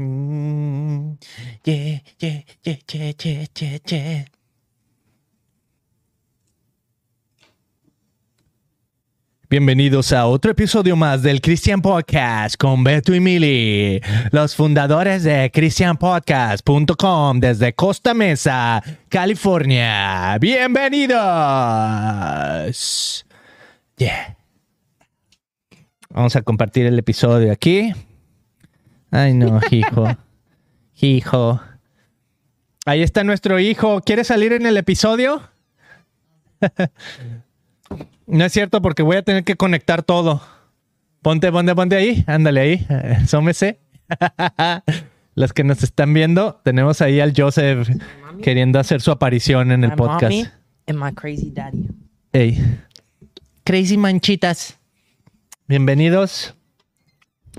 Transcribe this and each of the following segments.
Mm, Bienvenidos a otro episodio más del Christian Podcast con Beto y Mili, los fundadores de christianpodcast.com desde Costa Mesa, California. Bienvenidos. Vamos a compartir el episodio aquí. Ay, no, hijo. hijo. Ahí está nuestro hijo. ¿Quiere salir en el episodio? no es cierto porque voy a tener que conectar todo. Ponte, ponte, ponte ahí. Ándale ahí. Sómese. Las que nos están viendo, tenemos ahí al Joseph queriendo hacer su aparición en el podcast. crazy daddy. Hey. Crazy manchitas. Bienvenidos.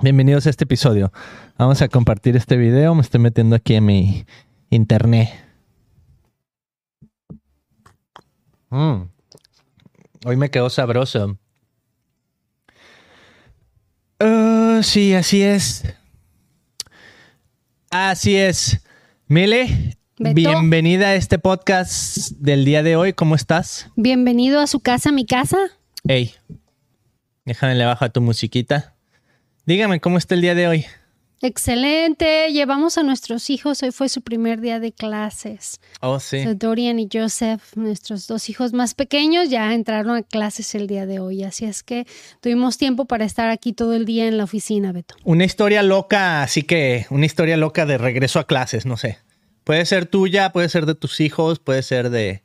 Bienvenidos a este episodio. Vamos a compartir este video. Me estoy metiendo aquí en mi internet. Mm. Hoy me quedó sabroso. Ah, sí, así es. Así es. Mile, bienvenida a este podcast del día de hoy. ¿Cómo estás? Bienvenido a su casa, mi casa. Hey, déjame le bajo a tu musiquita. Dígame, ¿cómo está el día de hoy? Excelente, llevamos a nuestros hijos, hoy fue su primer día de clases. Oh, sí. Dorian y Joseph, nuestros dos hijos más pequeños, ya entraron a clases el día de hoy, así es que tuvimos tiempo para estar aquí todo el día en la oficina, Beto. Una historia loca, así que una historia loca de regreso a clases, no sé. Puede ser tuya, puede ser de tus hijos, puede ser de,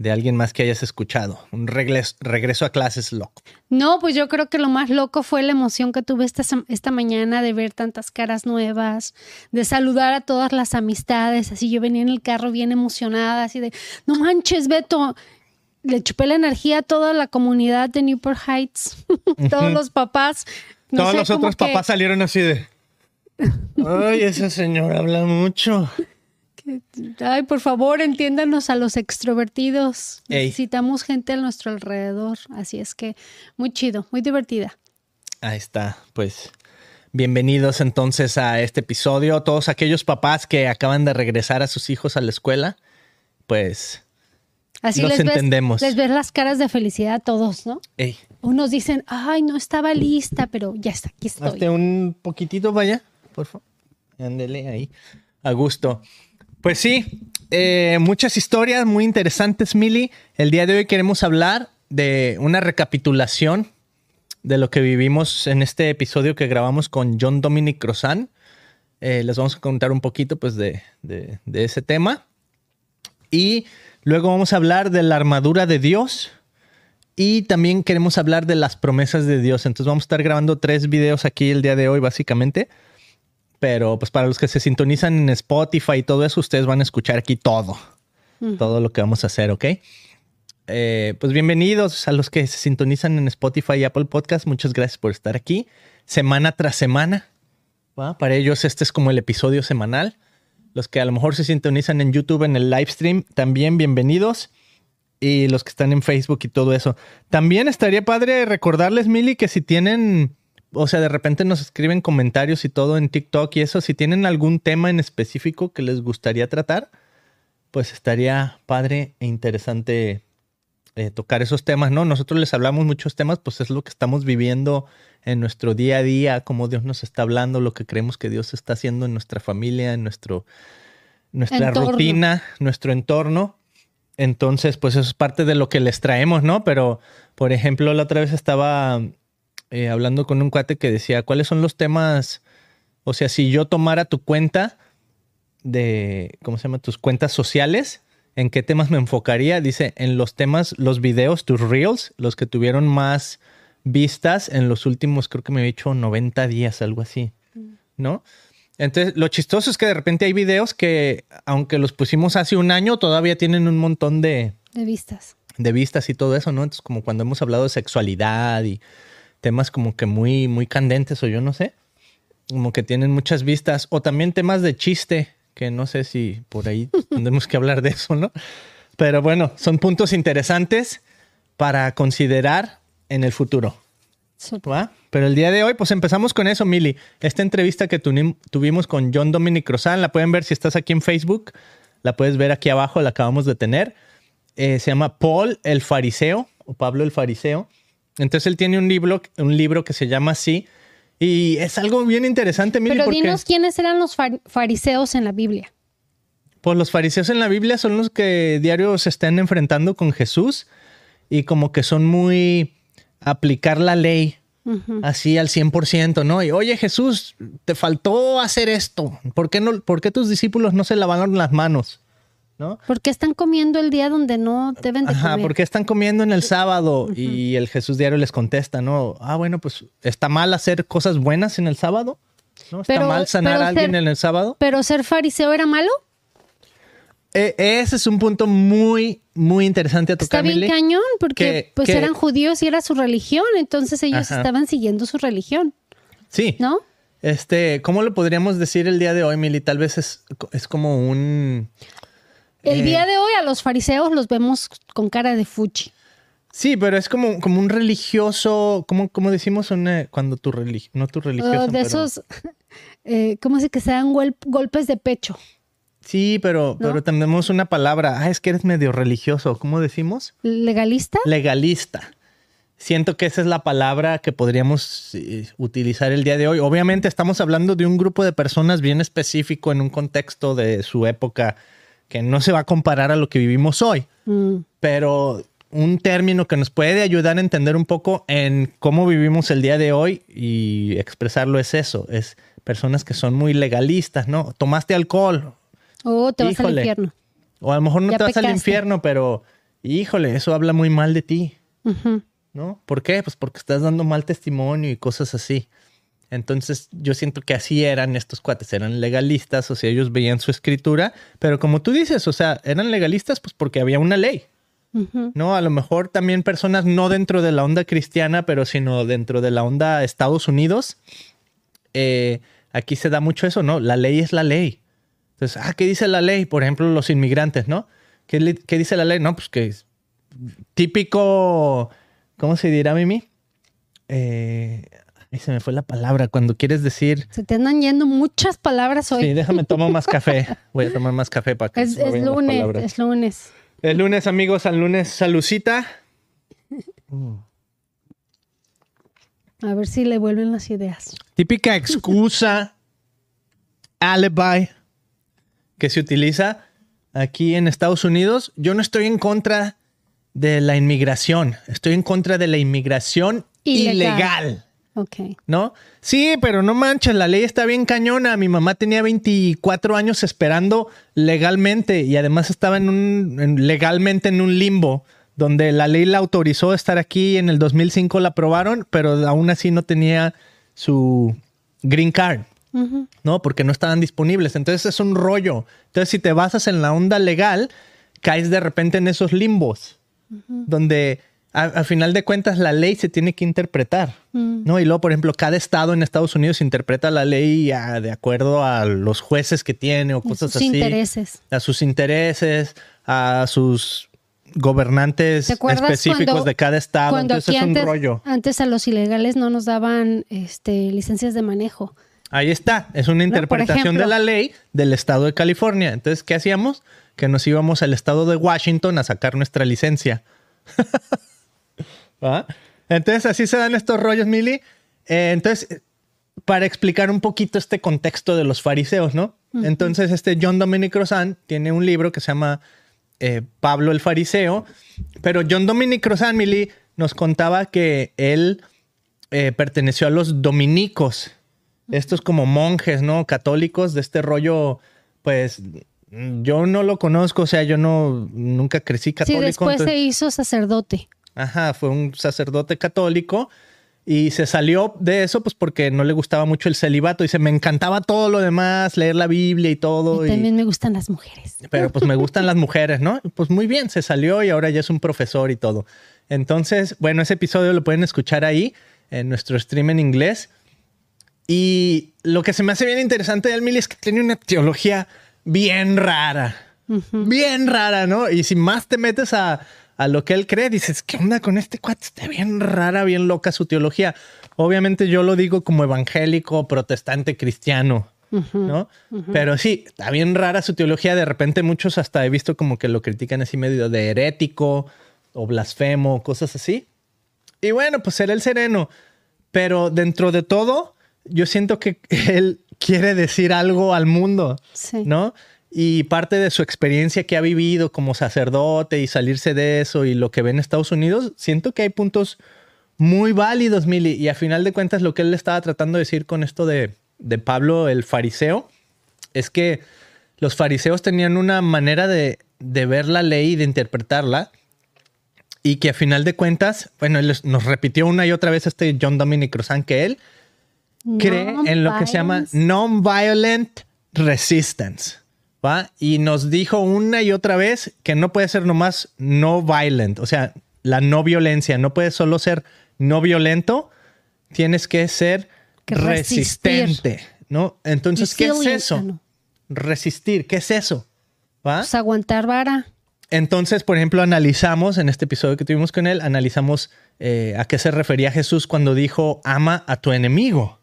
de alguien más que hayas escuchado? Un regreso, a clases loco. No, pues yo creo que lo más loco fue la emoción que tuve esta, mañana de ver tantas caras nuevas, de saludar a todas las amistades. Así yo venía en el carro bien emocionada, así de, no manches, Beto. Le chupé la energía a toda la comunidad de Newport Heights, todos los papás. No todos los otros papás salieron así de... Ay, esa señora habla mucho. Ay, por favor, entiéndanos a los extrovertidos. Necesitamos gente a nuestro alrededor. Así es que muy chido, muy divertida. Ahí está, pues. Bienvenidos entonces a este episodio. Todos aquellos papás que acaban de regresar a sus hijos a la escuela, pues Así entendemos. Ves, les ves las caras de felicidad a todos, ¿no? Unos dicen, ay, no estaba lista, pero ya está, aquí estoy. un poquitito vaya, por favor. Ándele ahí. A gusto. Pues sí, eh, muchas historias muy interesantes, Mili. El día de hoy queremos hablar de una recapitulación de lo que vivimos en este episodio que grabamos con John Dominic Crozan. Eh, les vamos a contar un poquito pues, de, ese tema. Y luego vamos a hablar de la armadura de Dios. Y también queremos hablar de las promesas de Dios. Entonces vamos a estar grabando tres videos aquí el día de hoy, básicamente. Pero pues para los que se sintonizan en Spotify y todo eso, ustedes van a escuchar aquí todo. Mm. Todo lo que vamos a hacer, ¿ok? Eh, pues bienvenidos a los que se sintonizan en Spotify y Apple Podcast. Muchas gracias por estar aquí semana tras semana. Para ellos este es como el episodio semanal. Los que a lo mejor se sintonizan en YouTube en el live stream, también bienvenidos. Y los que están en Facebook y todo eso. También estaría padre recordarles, Mili, que si tienen o sea, de repente nos escriben comentarios y todo en TikTok y eso, si tienen algún tema en específico que les gustaría tratar, pues estaría padre e interesante eh, tocar esos temas, ¿no? Nosotros les hablamos muchos temas, pues es lo que estamos viviendo en nuestro día a día, cómo Dios nos está hablando, lo que creemos que Dios está haciendo en nuestra familia, en nuestro, nuestra rutina, nuestro entorno. Entonces, pues eso es parte de lo que les traemos, ¿no? Pero, por ejemplo, la otra vez estaba eh, hablando con un cuate que decía, ¿cuáles son los temas? O sea, si yo tomara tu cuenta de, ¿cómo se llama? Tus cuentas sociales, ¿en qué temas me enfocaría? Dice, en los temas, los videos, tus reels, los que tuvieron más vistas en los últimos, creo que me he dicho 90 días, algo así, mm. ¿no? Entonces, lo chistoso es que de repente hay videos que, aunque los pusimos hace un año, todavía tienen un montón de... De vistas. De vistas y todo eso, ¿no? Entonces, como cuando hemos hablado de sexualidad y temas como que muy, muy candentes o yo no sé, como que tienen muchas vistas, o también temas de chiste, que no sé si por ahí tendremos que hablar de eso, ¿no? Pero bueno, son puntos interesantes para considerar en el futuro. ¿Va? Pero el día de hoy, pues empezamos con eso, Mili. Esta entrevista que tuvimos con John Dominic Crossan la pueden ver si estás aquí en Facebook, la puedes ver aquí abajo, la acabamos de tener. Eh, se llama Paul el Fariseo o Pablo el Fariseo. Entonces él tiene un libro, un libro que se llama así, y es algo bien interesante. Pero dinos quiénes eran los fariseos en la Biblia. Pues los fariseos en la Biblia son los que diario se están enfrentando con Jesús y como que son muy aplicar la ley así al 100%, ¿no? Y oye Jesús, te faltó hacer esto. ¿Por no, ¿Por qué tus discípulos no se lavaron las manos? ¿Por qué están comiendo el día donde no deben de Ajá, comer? ¿por qué están comiendo en el sábado? Y el Jesús diario les contesta, ¿no? Ah, bueno, pues está mal hacer cosas buenas en el sábado, ¿no? Está mal sanar a alguien en el sábado. Pero ser fariseo era malo. E, ese es un punto muy, muy interesante a tocar. Está bien cañón, porque pues eran judíos y era su religión, entonces ellos estaban siguiendo su religión. Sí. ¿No? Este, ¿cómo lo podríamos decir el día de hoy, Mili? Tal vez es como un. El eh, día de hoy a los fariseos los vemos con cara de fuchi. Sí, pero es como, como un religioso, ¿Cómo como decimos eh, cuando tu religión, no tu religioso. Oh, de esos, eh, ¿cómo se que se dan golpes de pecho? Sí, pero, pero tenemos una palabra. Ah, es que eres medio religioso. ¿Cómo decimos? ¿Legalista? Legalista. Siento que esa es la palabra que podríamos utilizar el día de hoy. Obviamente estamos hablando de un grupo de personas bien específico en un contexto de su época que no se va a comparar a lo que vivimos hoy, mm. pero un término que nos puede ayudar a entender un poco en cómo vivimos el día de hoy y expresarlo es eso, es personas que son muy legalistas, ¿no? Tomaste alcohol. O oh, te vas al infierno. O a lo mejor no te vas al infierno, pero híjole, eso habla muy mal de ti. ¿No? ¿Por qué? Pues porque estás dando mal testimonio y cosas así. Entonces yo siento que así eran estos cuates, eran legalistas, o sea, ellos veían su escritura, pero como tú dices, o sea, eran legalistas pues porque había una ley, ¿no? A lo mejor también personas no dentro de la onda cristiana, pero sino dentro de la onda Estados Unidos. Eh, aquí se da mucho eso, ¿no? La ley es la ley. Entonces, ah, ¿qué dice la ley? Por ejemplo, los inmigrantes, ¿no? ¿Qué, qué dice la ley? No, pues que es típico, ¿cómo se dirá, Mimi? Eh, Ahí se me fue la palabra cuando quieres decir. Se te andan yendo muchas palabras hoy. Sí, déjame tomar más café. Voy a tomar más café para que Es, es lunes, es lunes. Es lunes, amigos, al lunes. Salucita. Mm. A ver si le vuelven las ideas. Típica excusa, alibi, que se utiliza aquí en Estados Unidos. Yo no estoy en contra de la inmigración, estoy en contra de la inmigración ilegal. ¿No? Sí, pero no manches, la ley está bien cañona. Mi mamá tenía 24 años esperando legalmente y además estaba en un, legalmente en un limbo donde la ley la autorizó a estar aquí en el 2005 la aprobaron, pero aún así no tenía su green card. ¿no? Porque no estaban disponibles. Entonces es un rollo. Entonces, si te basas en la onda legal, caes de repente en esos limbos donde a, final de cuentas la ley se tiene que interpretar, mm. ¿no? Y luego, por ejemplo, cada estado en Estados Unidos interpreta la ley ah, de acuerdo a los jueces que tiene o cosas así. A sus intereses. A sus intereses, a sus gobernantes específicos de cada estado. Entonces es un antes, rollo. Antes a los ilegales no nos daban este, licencias de manejo. Ahí está, es una interpretación de la ley del estado de California. Entonces, ¿qué hacíamos? Que nos íbamos al estado de Washington a sacar nuestra licencia. Entonces, así se dan estos rollos, Mili. Eh, entonces, para explicar un poquito este contexto de los fariseos, ¿no? Entonces, este John Dominic Rosan tiene un libro que se llama eh, Pablo el Fariseo, pero John Dominic Rosan, Mili, nos contaba que él eh, perteneció a los dominicos, estos como monjes, ¿no? Católicos de este rollo, pues yo no lo conozco, o sea, yo no nunca crecí católico. Sí, después se hizo sacerdote. Ajá, fue un sacerdote católico y se salió de eso pues porque no le gustaba mucho el celibato. y se me encantaba todo lo demás, leer la Biblia y todo. Y también me gustan las mujeres. Pero pues me gustan las mujeres, ¿no? Pues muy bien, se salió y ahora ya es un profesor y todo. Entonces, bueno, ese episodio lo pueden escuchar ahí en nuestro stream en inglés. Y lo que se me hace bien interesante de Almili es que tiene una teología bien rara. Bien rara, ¿no? Y si más te metes a a lo que él cree, dices, que onda con este cuate? Está bien rara, bien loca su teología. Obviamente yo lo digo como evangélico, protestante, cristiano, ¿no? Pero sí, está bien rara su teología. De repente muchos hasta he visto como que lo critican así medio de herético o blasfemo, cosas así. Y bueno, pues él el sereno. Pero dentro de todo, yo siento que él quiere decir algo al mundo, sí. ¿no? y parte de su experiencia que ha vivido como sacerdote y salirse de eso y lo que ve en Estados Unidos, siento que hay puntos muy válidos, Mili. Y a final de cuentas, lo que él estaba tratando de decir con esto de, Pablo el fariseo es que los fariseos tenían una manera de, ver la ley y de interpretarla. Y que a final de cuentas, bueno, nos repitió una y otra vez este John Dominic Cruzan que él cree en lo que se llama non-violent resistance. ¿va? Y nos dijo una y otra vez que no puede ser nomás no violent, o sea, la no violencia, no puede solo ser no violento, tienes que ser resistente, ¿no? Entonces, ¿qué es eso? Ah, resistir, ¿qué es eso? ¿Va? Pues aguantar vara. Entonces, por ejemplo, analizamos en este episodio que tuvimos con él, analizamos eh, a qué se refería Jesús cuando dijo ama a tu enemigo.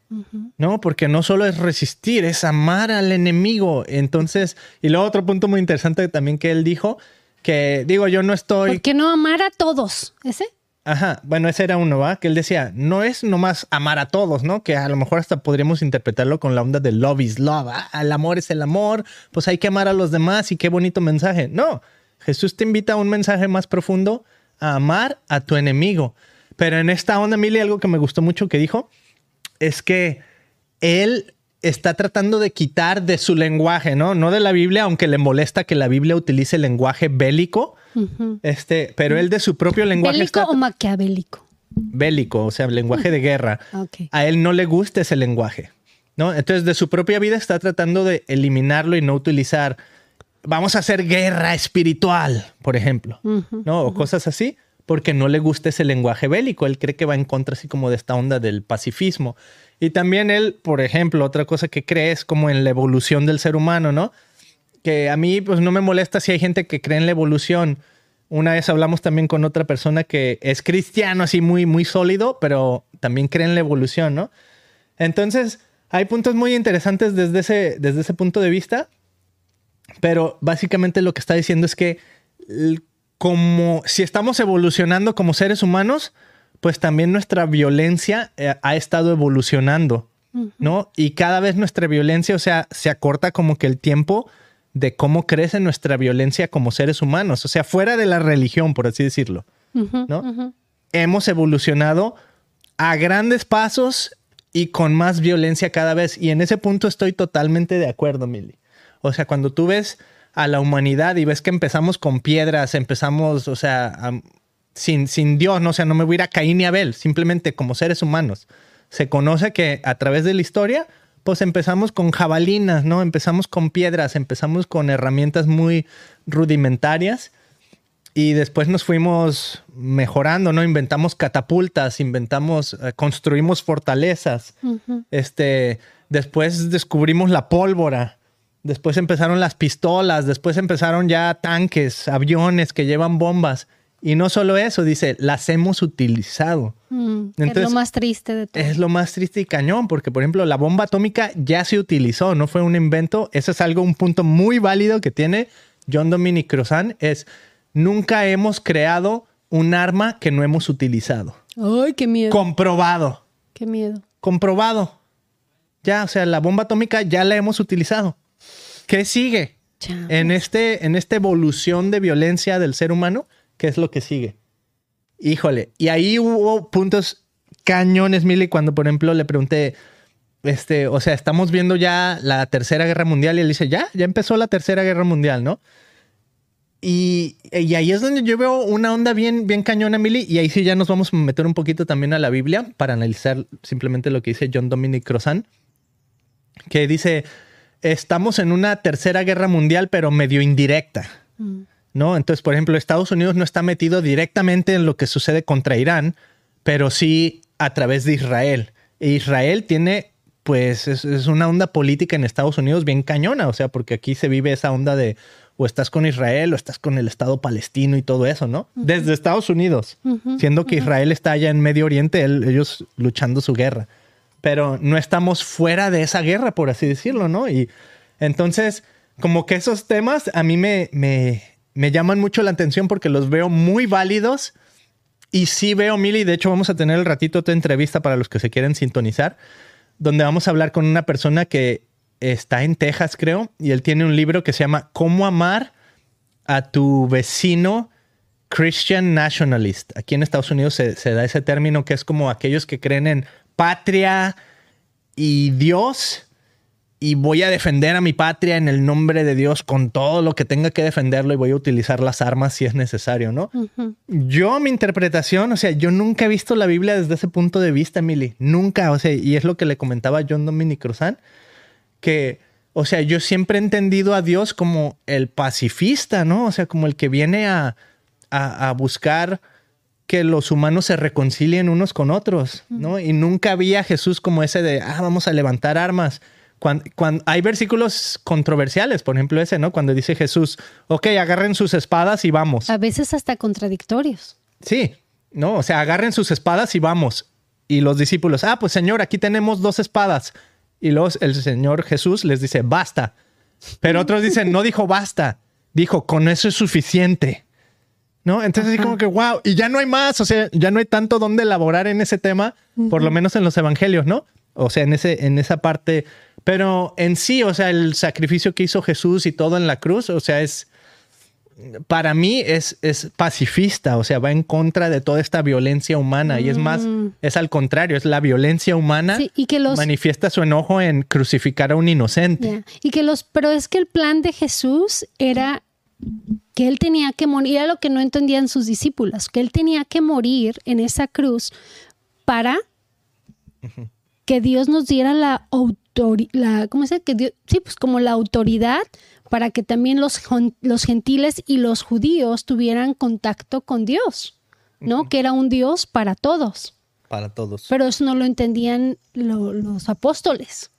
No, porque no solo es resistir, es amar al enemigo. Entonces, y luego otro punto muy interesante también que él dijo, que digo, yo no estoy... ¿Por qué no amar a todos? ¿Ese? Ajá, bueno, ese era uno, ¿va? Que él decía, no es nomás amar a todos, ¿no? Que a lo mejor hasta podríamos interpretarlo con la onda de love is love, ah, el amor es el amor, pues hay que amar a los demás y qué bonito mensaje. No, Jesús te invita a un mensaje más profundo, a amar a tu enemigo. Pero en esta onda, Mili, algo que me gustó mucho que dijo, es que él está tratando de quitar de su lenguaje, ¿no? No de la Biblia, aunque le molesta que la Biblia utilice el lenguaje bélico, este, pero él de su propio lenguaje. ¿Bélico o maquiavélico? Bélico, o sea, lenguaje de guerra. Ah, a él no le gusta ese lenguaje, ¿no? Entonces, de su propia vida está tratando de eliminarlo y no utilizar, vamos a hacer guerra espiritual, por ejemplo, ¿no? O cosas así porque no le gusta ese lenguaje bélico. Él cree que va en contra así como de esta onda del pacifismo. Y también él, por ejemplo, otra cosa que cree es como en la evolución del ser humano, ¿no? Que a mí pues no me molesta si hay gente que cree en la evolución. Una vez hablamos también con otra persona que es cristiano así muy muy sólido, pero también cree en la evolución, ¿no? Entonces, hay puntos muy interesantes desde ese, desde ese punto de vista, pero básicamente lo que está diciendo es que como si estamos evolucionando como seres humanos, pues también nuestra violencia eh, ha estado evolucionando, ¿no? Y cada vez nuestra violencia, o sea, se acorta como que el tiempo de cómo crece nuestra violencia como seres humanos, o sea, fuera de la religión, por así decirlo, ¿no? Hemos evolucionado a grandes pasos y con más violencia cada vez. Y en ese punto estoy totalmente de acuerdo, Mili. O sea, cuando tú ves a la humanidad y ves que empezamos con piedras, empezamos, o sea, sin, sin Dios, no, o sea, no me voy a ir a Caín y Abel, simplemente como seres humanos. Se conoce que a través de la historia, pues empezamos con jabalinas, ¿no? Empezamos con piedras, empezamos con herramientas muy rudimentarias y después nos fuimos mejorando, ¿no? Inventamos catapultas, inventamos, eh, construimos fortalezas. Este, después descubrimos la pólvora después empezaron las pistolas, después empezaron ya tanques, aviones que llevan bombas. Y no solo eso, dice, las hemos utilizado. Mm, es lo más triste de todo. Es lo más triste y cañón, porque por ejemplo, la bomba atómica ya se utilizó, no fue un invento. Ese es algo, un punto muy válido que tiene John Dominic Crozan, es nunca hemos creado un arma que no hemos utilizado. ¡Ay, qué miedo! Comprobado. ¡Qué miedo! Comprobado. Ya, o sea, la bomba atómica ya la hemos utilizado. ¿Qué sigue? En, este, en esta evolución de violencia del ser humano, ¿qué es lo que sigue? Híjole, y ahí hubo puntos cañones, Mili, cuando por ejemplo le pregunté, este, o sea, estamos viendo ya la Tercera Guerra Mundial y él dice, ya, ya empezó la Tercera Guerra Mundial, ¿no? Y, y, ahí es donde yo veo una onda bien, bien cañona, Mili, y ahí sí ya nos vamos a meter un poquito también a la Biblia para analizar simplemente lo que dice John Dominic Crozan, que dice, estamos en una tercera guerra mundial, pero medio indirecta. Mm. ¿No? Entonces, por ejemplo, Estados Unidos no está metido directamente en lo que sucede contra Irán, pero sí a través de Israel. E Israel tiene, pues, es, una onda política en Estados Unidos bien cañona, o sea, porque aquí se vive esa onda de o estás con Israel o estás con el Estado palestino y todo eso, ¿no? Desde Estados Unidos, siendo que Israel está allá en Medio Oriente, ellos luchando su guerra pero no estamos fuera de esa guerra, por así decirlo, ¿no? Y entonces, como que esos temas a mí me, me, llaman mucho la atención porque los veo muy válidos. Y sí veo, Mili, de hecho vamos a tener el ratito otra entrevista para los que se quieren sintonizar, donde vamos a hablar con una persona que está en Texas, creo, y él tiene un libro que se llama Cómo amar a tu vecino Christian Nationalist. Aquí en Estados Unidos se da ese término que es como aquellos que creen en patria y Dios y voy a defender a mi patria en el nombre de Dios con todo lo que tenga que defenderlo y voy a utilizar las armas si es necesario, ¿no? Yo, mi interpretación, o sea, yo nunca he visto la Biblia desde ese punto de vista, Mili, nunca, o sea, y es lo que le comentaba John Dominic Cruzan, que, o sea, yo siempre he entendido a Dios como el pacifista, ¿no? O sea, como el que viene a, a buscar que los humanos se reconcilien unos con otros, ¿no? Y nunca había Jesús como ese de, ah, vamos a levantar armas. Cuando, hay versículos controversiales, por ejemplo ese, ¿no? Cuando dice Jesús, ok, agarren sus espadas y vamos. A veces hasta contradictorios. Sí, ¿no? O sea, agarren sus espadas y vamos. Y los discípulos, ah, pues Señor, aquí tenemos dos espadas. Y los, el Señor Jesús les dice, basta. Pero otros dicen, no dijo basta, dijo, con eso es suficiente. ¿no? Entonces, así como que, wow, y ya no hay más, o sea, ya no hay tanto donde elaborar en ese tema, por lo menos en los evangelios, ¿no? O sea, en, ese, en esa parte, pero en sí, o sea, el sacrificio que hizo Jesús y todo en la cruz, o sea, es, para mí es, es pacifista, o sea, va en contra de toda esta violencia humana y es más, mm. es al contrario, es la violencia humana y que los... manifiesta su enojo en crucificar a un inocente. Y que los, pero es que el plan de Jesús era que él tenía que morir, era lo que no entendían sus discípulos, que él tenía que morir en esa cruz para que Dios nos diera la autoridad, Que pues como la autoridad para que también los, los gentiles y los judíos tuvieran contacto con Dios, ¿no? Que era un Dios para todos. Para todos. Pero eso no lo entendían los apóstoles.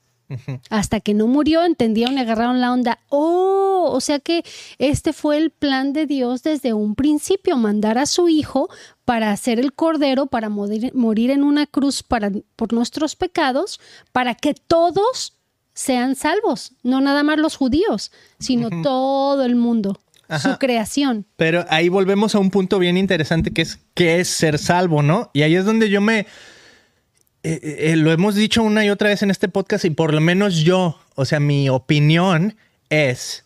Hasta que no murió, entendieron le agarraron la onda. Oh, o sea que este fue el plan de Dios desde un principio, mandar a su hijo para hacer el cordero, para morir, en una cruz para, por nuestros pecados, para que todos sean salvos, no nada más los judíos, sino todo el mundo. su creación. Pero ahí volvemos a un punto bien interesante que es qué es ser salvo, ¿no? Y ahí es donde yo me eh, eh, lo hemos dicho una y otra vez en este podcast y por lo menos yo, o sea, mi opinión es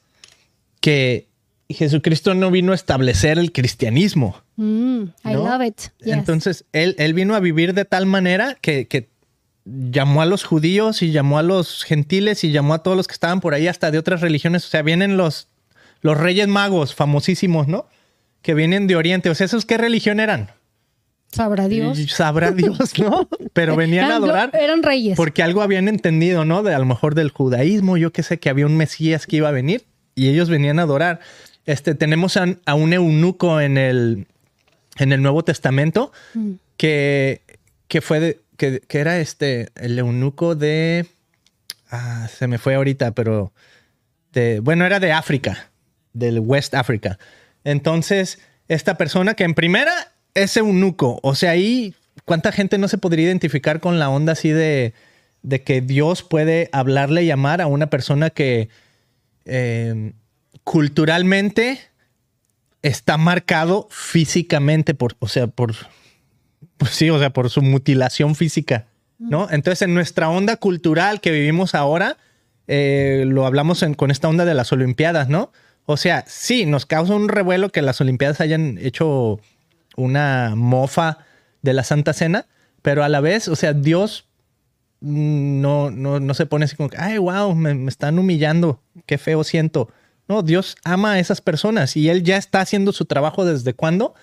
que Jesucristo no vino a establecer el cristianismo. Mm, I love it. Entonces, él, él, vino a vivir de tal manera que, que, llamó a los judíos y llamó a los gentiles y llamó a todos los que estaban por ahí, hasta de otras religiones. O sea, vienen los, los reyes magos famosísimos, ¿no? Que vienen de Oriente. O sea, ¿esos qué religión eran? Sabrá Dios. sabrá Dios, ¿no? Pero venían a adorar. Eran reyes. Porque algo habían entendido, ¿no? De a lo mejor del judaísmo, yo qué sé, que había un Mesías que iba a venir y ellos venían a adorar. Este, tenemos a, un eunuco en el, en el Nuevo Testamento mm. que, que fue que, era este, el eunuco de. Ah, se me fue ahorita, pero. De, bueno, era de África, del West África. Entonces, esta persona que en primera ese eunuco. O sea, ahí, ¿cuánta gente no se podría identificar con la onda así de, de que Dios puede hablarle y llamar a una persona que em, culturalmente está marcado físicamente por, o sea, por, pues sí, o sea, por su mutilación física, ¿no? Entonces, en nuestra onda cultural que vivimos ahora, eh, lo hablamos con esta onda de las Olimpiadas, ¿no? O sea, sí, nos causa un revuelo que las Olimpiadas hayan hecho una mofa de la Santa Cena, pero a la vez, o sea, Dios mm, no, no, se pone así como, ay, wow, me, están humillando, qué feo siento. No, Dios ama a esas personas y Él ya está haciendo su trabajo desde cuándo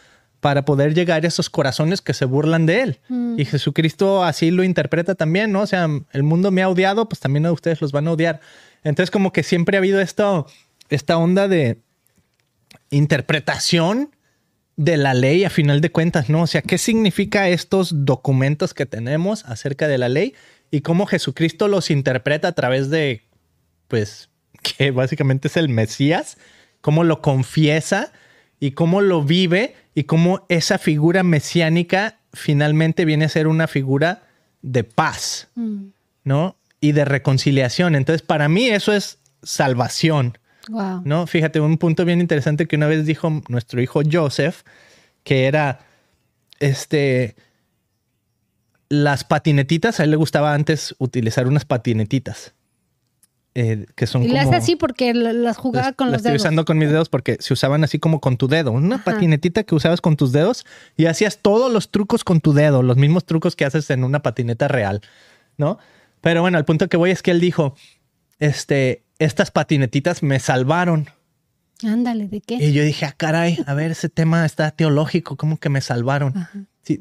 para poder llegar a esos corazones que se burlan de Él. Mm. Y Jesucristo así lo interpreta también, ¿no? O sea, el mundo me ha odiado, pues también a ustedes los van a odiar. Entonces como que siempre ha habido esto, esta onda de interpretación de la ley a final de cuentas, ¿no? O sea, ¿qué significa estos documentos que tenemos acerca de la ley y cómo Jesucristo los interpreta a través de, pues, que básicamente es el Mesías, cómo lo confiesa y cómo lo vive y cómo esa figura mesiánica finalmente viene a ser una figura de paz, mm. ¿no? Y de reconciliación. Entonces, para mí eso es salvación. No, fíjate, un punto bien interesante que una vez dijo nuestro hijo Joseph, que era este las patinetitas, a él le gustaba antes utilizar unas patinetitas. Eh, que son y las así porque las jugaba con los dedos. Estoy usando con mis dedos porque se usaban así como con tu dedo. Una patinetita que usabas con tus dedos y hacías todos los trucos con tu dedo, los mismos trucos que haces en una patineta real, ¿no? Pero bueno, el punto que voy es que él dijo, este, estas patinetitas me salvaron. Ándale, ¿de qué? Y yo dije, ah, caray, a ver, ese tema está teológico, ¿cómo que me salvaron? Sí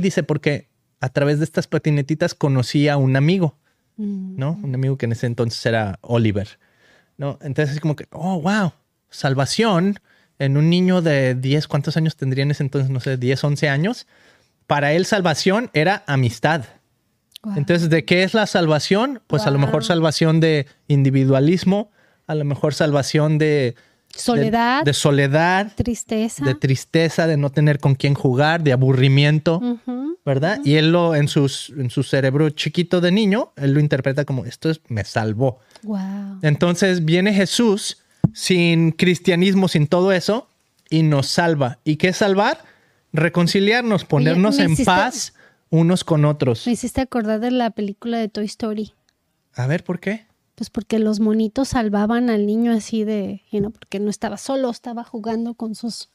dice, porque a través de estas patinetitas conocí a un amigo, mm. ¿no? Un amigo que en ese entonces era Oliver, ¿no? Entonces es como que, oh, wow, salvación en un niño de 10, ¿cuántos años tendría en ese entonces? No sé, 10, 11 años. Para él salvación era amistad. Entonces, ¿de qué es la salvación? Pues a lo mejor salvación de individualismo, a lo mejor salvación de soledad, de, soledad, tristeza, de tristeza, de no tener con quién jugar, de aburrimiento, ¿verdad? Y él lo en en su cerebro chiquito de niño, él lo interpreta como esto es, me salvó. Wow. Entonces viene Jesús sin cristianismo, sin todo eso y nos salva. ¿Y qué es salvar? Reconciliarnos, ponernos en paz unos con otros. Me hiciste acordar de la película de Toy Story. A ver, ¿por qué? Pues porque los monitos salvaban al niño así de, porque no estaba solo, estaba jugando con sus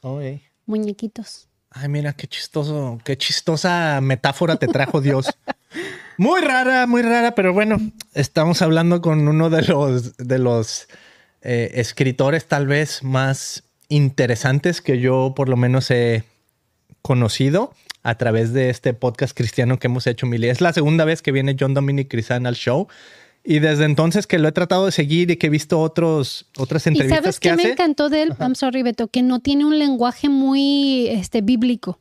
muñequitos. Ay, mira, qué chistoso, qué chistosa metáfora te trajo Dios. muy rara, muy rara, pero bueno, estamos hablando con uno de los, de los eh, escritores tal vez más interesantes que yo por lo menos he conocido a través de este podcast cristiano que hemos hecho, Mili. Es la segunda vez que viene John Dominic Crisan al show. Y desde entonces que lo he tratado de seguir y que he visto otros, otras entrevistas. ¿Y sabes qué me encantó de él? I'm sorry, Beto, que no tiene un lenguaje muy este, bíblico.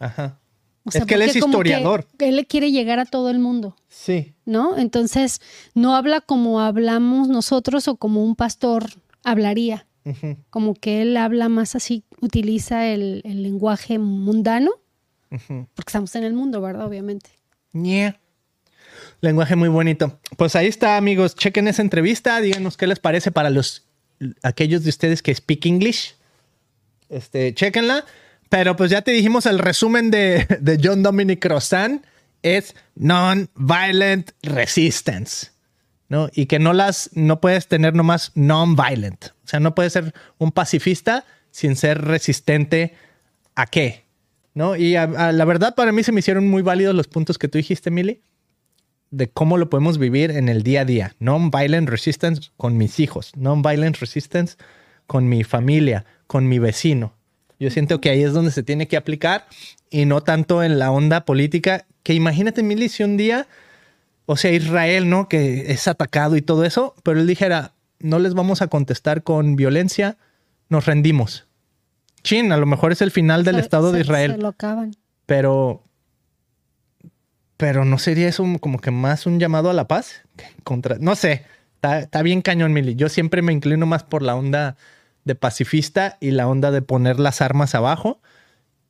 Ajá. es que él es historiador. Él le quiere llegar a todo el mundo. Sí. ¿No? Entonces, no habla como hablamos nosotros o como un pastor hablaría. Como que él habla más así, utiliza el lenguaje mundano porque estamos en el mundo, ¿verdad? Obviamente. Lenguaje muy bonito. Pues ahí está, amigos. Chequen esa entrevista. Díganos qué les parece para los aquellos de ustedes que speak English. Este, chequenla. Pero pues ya te dijimos el resumen de, John Dominic Rossan es non-violent resistance. ¿no? Y que no las, no puedes tener nomás non-violent. O sea, no puedes ser un pacifista sin ser resistente a qué? ¿no? Y a, la verdad para mí se me hicieron muy válidos los puntos que tú dijiste, Mili, de cómo lo podemos vivir en el día a día. Non-violent resistance con mis hijos, non-violent resistance con mi familia, con mi vecino. Yo siento que ahí es donde se tiene que aplicar y no tanto en la onda política, que imagínate, Mili, si un día, o sea, Israel, ¿no? Que es atacado y todo eso, pero él dijera, no les vamos a contestar con violencia, nos rendimos chin, a lo mejor es el final del Estado de Israel. Pero, pero no sería eso como que más un llamado a la paz contra, no sé, está, bien cañón, Mili. Yo siempre me inclino más por la onda de pacifista y la onda de poner las armas abajo.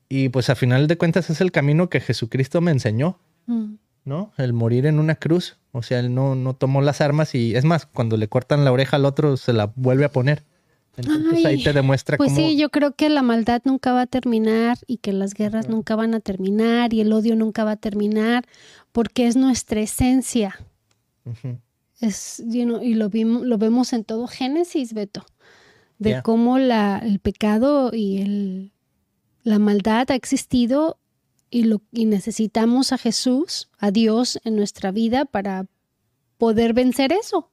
Y pues a final de cuentas es el camino que Jesucristo me enseñó, mm. ¿no? El morir en una cruz. O sea, él no, no tomó las armas y es más, cuando le cortan la oreja al otro se la vuelve a poner. Entonces ahí te demuestra pues sí, yo creo que la maldad nunca va a terminar y que las guerras nunca van a terminar y el odio nunca va a terminar porque es nuestra esencia. es, y lo, vimos, lo vemos en todo Génesis, Beto, de cómo la, el pecado y la maldad ha existido y, lo, y necesitamos a Jesús, a Dios en nuestra vida para poder vencer eso.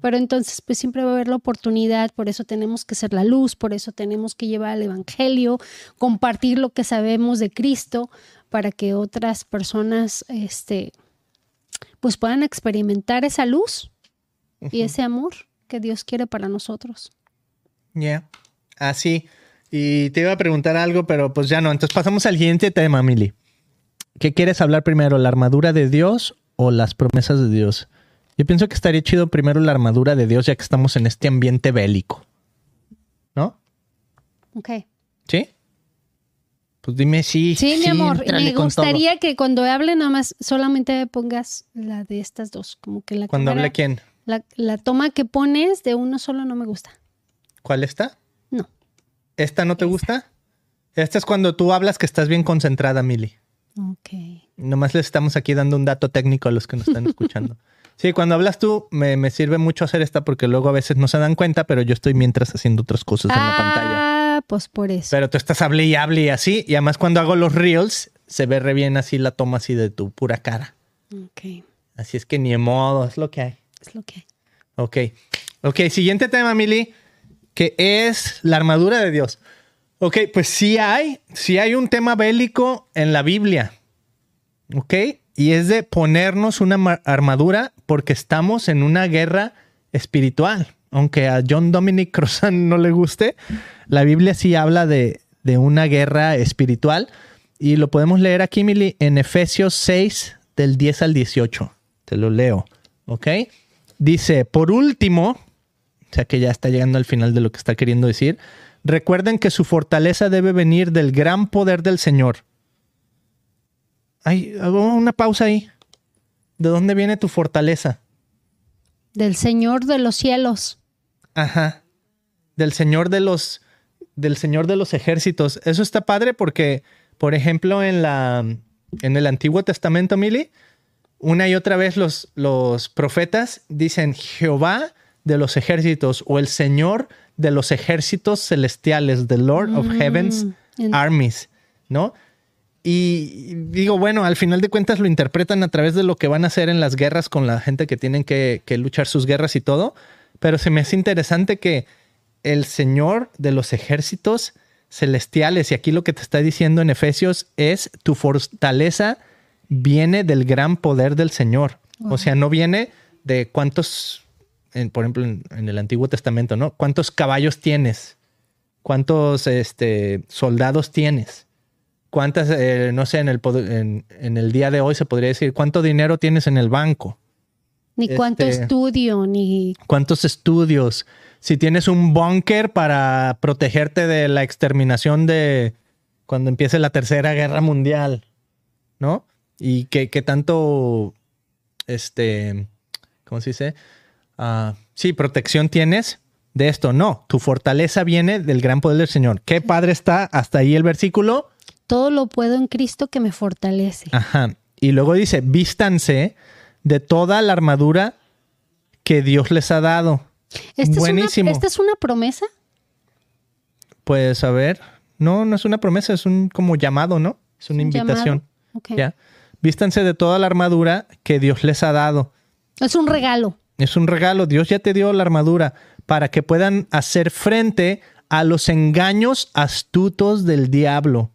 Pero entonces, pues siempre va a haber la oportunidad, por eso tenemos que ser la luz, por eso tenemos que llevar el Evangelio, compartir lo que sabemos de Cristo para que otras personas, este, pues puedan experimentar esa luz y ese amor que Dios quiere para nosotros. Ya, así. Ah, y te iba a preguntar algo, pero pues ya no. Entonces pasamos al siguiente tema, Mili. ¿Qué quieres hablar primero, la armadura de Dios o las promesas de Dios? Yo pienso que estaría chido primero la armadura de Dios, ya que estamos en este ambiente bélico. ¿No? Ok. ¿Sí? Pues dime Sí, sí, mi amor. Me gustaría que cuando hable nada más solamente pongas la de estas dos. Como que la ¿Cuando hable quién? La, toma que pones de uno solo no me gusta. ¿Cuál está? No. ¿Esta no te gusta? Esta es cuando tú hablas que estás bien concentrada, Mili. Ok. Nomás les estamos aquí dando un dato técnico a los que nos están escuchando. Sí, cuando hablas tú, me, sirve mucho hacer esta porque luego a veces no se dan cuenta, pero yo estoy mientras haciendo otras cosas en la ah, pantalla. Ah, pues por eso. Pero tú estás hable y hable así. Y además cuando hago los reels, se ve re bien así la toma así de tu pura cara. Ok. Así es que ni modo, es lo que hay. Es lo que hay. Ok. Ok, siguiente tema, Mili, que es la armadura de Dios. Ok, pues sí hay, sí hay un tema bélico en la Biblia. Ok, y es de ponernos una armadura porque estamos en una guerra espiritual. Aunque a John Dominic Crossan no le guste, la Biblia sí habla de, una guerra espiritual y lo podemos leer aquí, Mili, en Efesios 6, del 10 al 18. Te lo leo, ¿ok? Dice, por último, o sea que ya está llegando al final de lo que está queriendo decir, recuerden que su fortaleza debe venir del gran poder del Señor Ay, una pausa ahí. ¿De dónde viene tu fortaleza? Del Señor de los cielos. Ajá. Del Señor de los del Señor de los ejércitos. Eso está padre porque, por ejemplo, en la en el Antiguo Testamento, Mili, una y otra vez los, los profetas dicen Jehová de los ejércitos o el Señor de los ejércitos celestiales, the Lord of mm, Heaven's Armies, ¿no? Y digo, bueno, al final de cuentas lo interpretan a través de lo que van a hacer en las guerras con la gente que tienen que, luchar sus guerras y todo. Pero se me hace interesante que el Señor de los ejércitos celestiales, y aquí lo que te está diciendo en Efesios es tu fortaleza viene del gran poder del Señor. O sea, no viene de cuántos, por ejemplo, en, el Antiguo Testamento, ¿no? ¿Cuántos caballos tienes? ¿Cuántos este, soldados tienes? cuántas, eh, no sé, en el, en, en, el día de hoy se podría decir, ¿cuánto dinero tienes en el banco? Ni este, cuánto estudio, ni... ¿Cuántos estudios? Si tienes un búnker para protegerte de la exterminación de cuando empiece la Tercera Guerra Mundial, ¿no? Y qué tanto, este, ¿cómo se dice? Ah, sí, protección tienes de esto. No, tu fortaleza viene del gran poder del Señor. Qué padre está hasta ahí el versículo todo lo puedo en Cristo que me fortalece. Ajá. Y luego dice, vístanse de toda la armadura que Dios les ha dado. Buenísimo. ¿Esta es una promesa? Pues a ver, no, no es una promesa, es un como llamado, ¿no? Es una invitación. ¿Ya? Vístanse de toda la armadura que Dios les ha dado. Es un regalo. Es un regalo. Dios ya te dio la armadura para que puedan hacer frente a los engaños astutos del diablo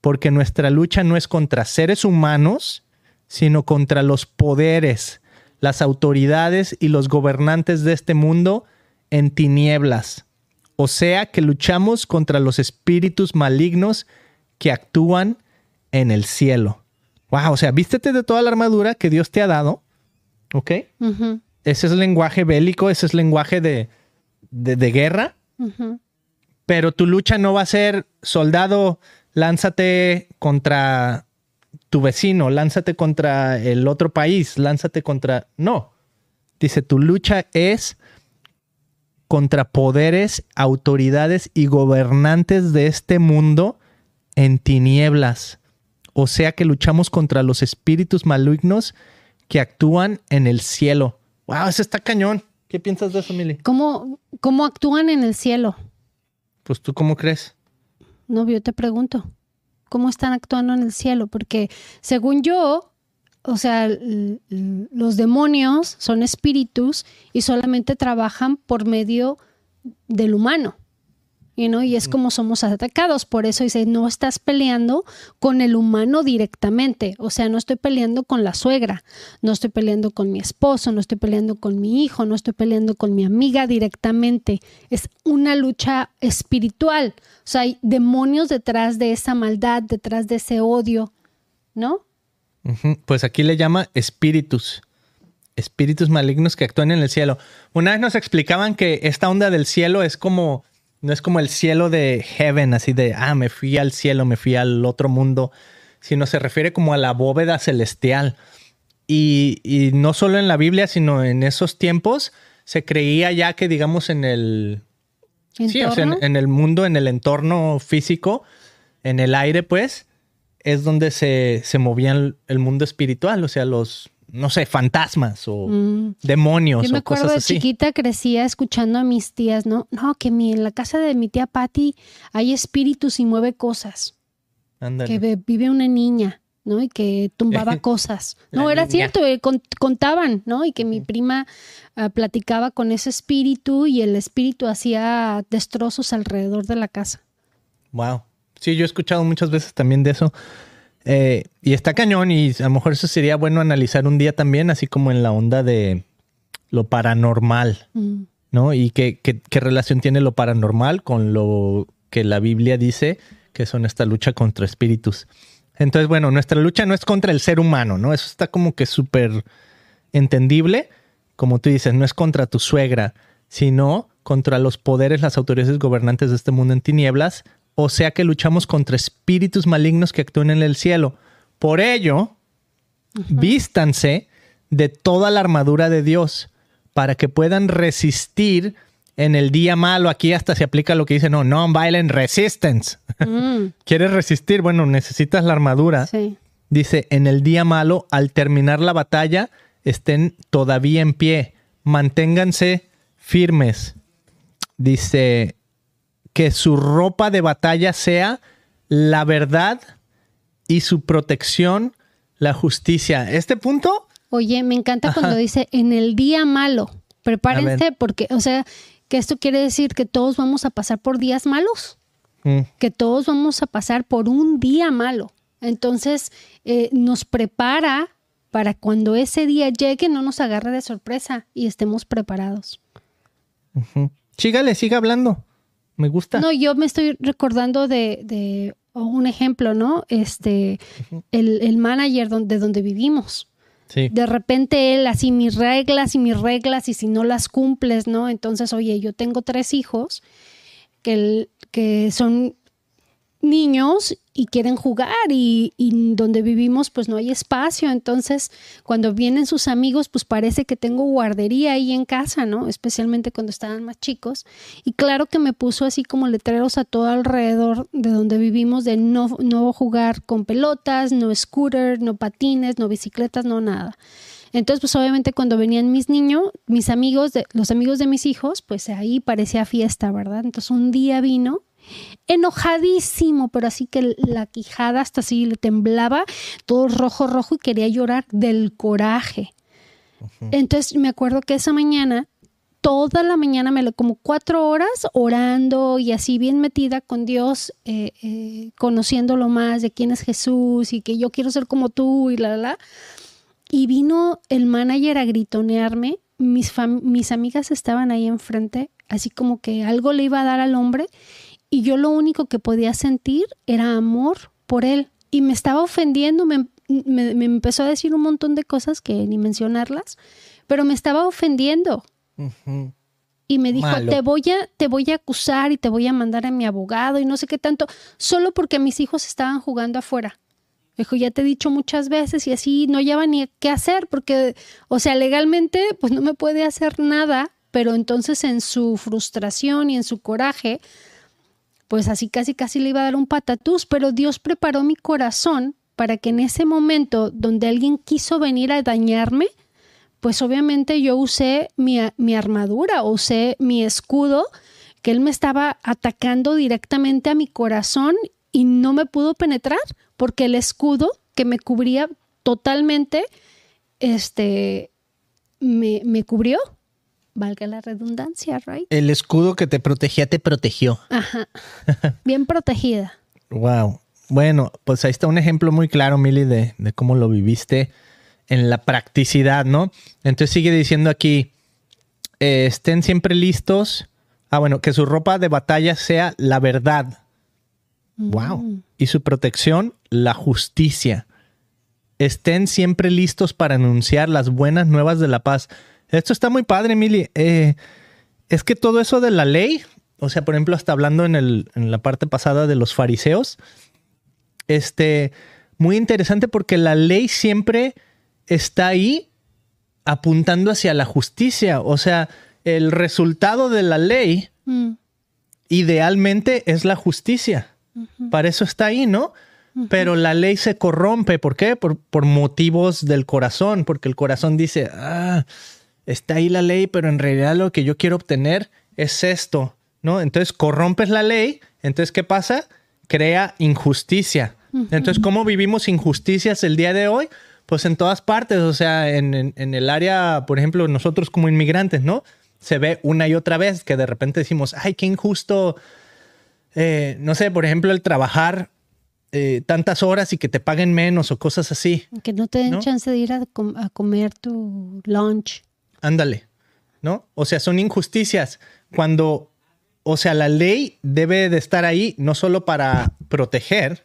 porque nuestra lucha no es contra seres humanos, sino contra los poderes, las autoridades y los gobernantes de este mundo en tinieblas. O sea que luchamos contra los espíritus malignos que actúan en el cielo. Wow, o sea, vístete de toda la armadura que Dios te ha dado. ¿Ok? Ese es lenguaje bélico, ese es lenguaje de, de, guerra. Pero tu lucha no va a ser soldado lánzate contra tu vecino, lánzate contra el otro país, lánzate contra... No, dice, tu lucha es contra poderes, autoridades y gobernantes de este mundo en tinieblas. O sea que luchamos contra los espíritus malignos que actúan en el cielo. ¡Wow! Ese está cañón. ¿Qué piensas de eso, Mili? ¿Cómo, ¿Cómo actúan en el cielo? Pues tú, ¿cómo crees? No, yo te pregunto, ¿cómo están actuando en el cielo? Porque según yo, o sea, los demonios son espíritus y solamente trabajan por medio del humano y es como somos atacados. Por eso dice, no estás peleando con el humano directamente, o sea, no estoy peleando con la suegra, no estoy peleando con mi esposo, no estoy peleando con mi hijo, no estoy peleando con mi amiga directamente. Es una lucha espiritual, o sea, hay demonios detrás de esa maldad, detrás de ese odio, ¿no? Pues aquí le llama espíritus espíritus malignos que actúan en el cielo. Una vez nos explicaban que esta onda del cielo es como no es como el cielo de heaven, así de, ah, me fui al cielo, me fui al otro mundo, sino se refiere como a la bóveda celestial. Y, no solo en la Biblia, sino en esos tiempos, se creía ya que, digamos, en el... en, el mundo, en el entorno físico, en el aire, pues, es donde se, se movía el mundo espiritual, o sea, los, no sé, fantasmas o mm. demonios. Yo o cosas así. de chiquita crecía escuchando a mis tías, ¿no? No, que mi, en la casa de mi tía Patty hay espíritus y mueve cosas. Ándale. Que vive una niña. ¿no? Y que tumbaba cosas. No, era cierto, eh, contaban, ¿no? Y que mi prima ah, platicaba con ese espíritu y el espíritu hacía destrozos alrededor de la casa. Wow. Sí, yo he escuchado muchas veces también de eso. Eh, y está cañón y a lo mejor eso sería bueno analizar un día también, así como en la onda de lo paranormal, mm. ¿no? Y qué, relación tiene lo paranormal con lo que la Biblia dice que son esta lucha contra espíritus. Entonces, bueno, nuestra lucha no es contra el ser humano, ¿no? Eso está como que súper entendible, como tú dices, no es contra tu suegra, sino contra los poderes, las autoridades gobernantes de este mundo en tinieblas, o sea que luchamos contra espíritus malignos que actúan en el cielo. Por ello, vístanse de toda la armadura de Dios para que puedan resistir en el día malo. Aquí hasta se aplica lo que dice, no, no, bailen resistance. Mm. ¿Quieres resistir? Bueno, necesitas la armadura. Sí. Dice, en el día malo, al terminar la batalla, estén todavía en pie. Manténganse firmes. Dice, que su ropa de batalla sea la verdad y su protección la justicia. Este punto. Oye, me encanta cuando dice en el día malo. Prepárense porque, o sea, que esto quiere decir que todos vamos a pasar por días malos, mm. que todos vamos a pasar por un día malo. Entonces, eh, nos prepara para cuando ese día llegue no nos agarre de sorpresa y estemos preparados. Chígale, siga hablando me gusta. No, yo me estoy recordando de, de oh, un ejemplo, ¿no? Este, el, manager donde, de donde vivimos. De repente él, así mis reglas y mis reglas, y si no las cumples, ¿no? Entonces, oye, yo tengo tres hijos que, que son niños y quieren jugar y, donde vivimos pues no hay espacio. Entonces, cuando vienen sus amigos, pues parece que tengo guardería ahí en casa, ¿no? Especialmente cuando estaban más chicos. Y claro que me puso así como letreros a todo alrededor de donde vivimos de no, no jugar con pelotas, no scooter, no patines, no bicicletas, no nada. Entonces, pues obviamente cuando venían mis niños, mis amigos, de, los amigos de mis hijos, pues ahí parecía fiesta, ¿verdad? Entonces un día vino enojadísimo, pero así que la quijada hasta así le temblaba, todo rojo, rojo y quería llorar del coraje. Entonces me acuerdo que esa mañana, toda la mañana, me lo, como cuatro horas orando y así bien metida con Dios, eh, eh, conociéndolo más de quién es Jesús y que yo quiero ser como tú y la, la, la. Y vino el manager a gritonearme. Mis, mis amigas estaban ahí enfrente, así como que algo le iba a dar al hombre y yo lo único que podía sentir era amor por él. Y me estaba ofendiendo, me, empezó a decir un montón de cosas que ni mencionarlas, pero me estaba ofendiendo. Y me dijo, te voy, a, te voy a acusar y te voy a mandar a mi abogado y no sé qué tanto, solo porque mis hijos estaban jugando afuera. dijo, ya te he dicho muchas veces y así no lleva ni qué hacer, porque, o sea, legalmente, pues no me puede hacer nada, pero entonces en su frustración y en su coraje, pues así casi casi le iba a dar un patatús, pero Dios preparó mi corazón para que en ese momento donde alguien quiso venir a dañarme, pues obviamente yo usé mi, armadura, usé mi escudo, que él me estaba atacando directamente a mi corazón y no me pudo penetrar porque el escudo que me cubría totalmente, este, me cubrió valga la redundancia, right? El escudo que te protegía te protegió. Ajá. Bien protegida. wow. Bueno, pues ahí está un ejemplo muy claro, Mili, de, cómo lo viviste en la practicidad, ¿no? Entonces sigue diciendo aquí, eh, estén siempre listos. Ah, bueno, que su ropa de batalla sea la verdad. Mm. Wow. Y su protección, la justicia. Estén siempre listos para anunciar las buenas nuevas de la paz. Esto está muy padre, Mili. Eh, es que todo eso de la ley, o sea, por ejemplo, hasta hablando en, el, en la parte pasada de los fariseos, este, muy interesante porque la ley siempre está ahí apuntando hacia la justicia. O sea, el resultado de la ley mm. idealmente es la justicia. Para eso está ahí, ¿no? Pero la ley se corrompe. ¿Por qué? Por, por, motivos del corazón, porque el corazón dice, ah, está ahí la ley, pero en realidad lo que yo quiero obtener es esto, ¿no? Entonces corrompes la ley, entonces ¿qué pasa? Crea injusticia. Entonces, ¿cómo vivimos injusticias el día de hoy? Pues en todas partes, o sea, en, el área, por ejemplo, nosotros como inmigrantes, ¿no? Se ve una y otra vez que de repente decimos, ay, qué injusto, eh, no sé, por ejemplo, el trabajar eh, tantas horas y que te paguen menos o cosas así. Que no te den chance de ir a, a, comer tu lunch. Ándale, ¿no? O sea, son injusticias. Cuando, o sea, la ley debe de estar ahí no solo para proteger,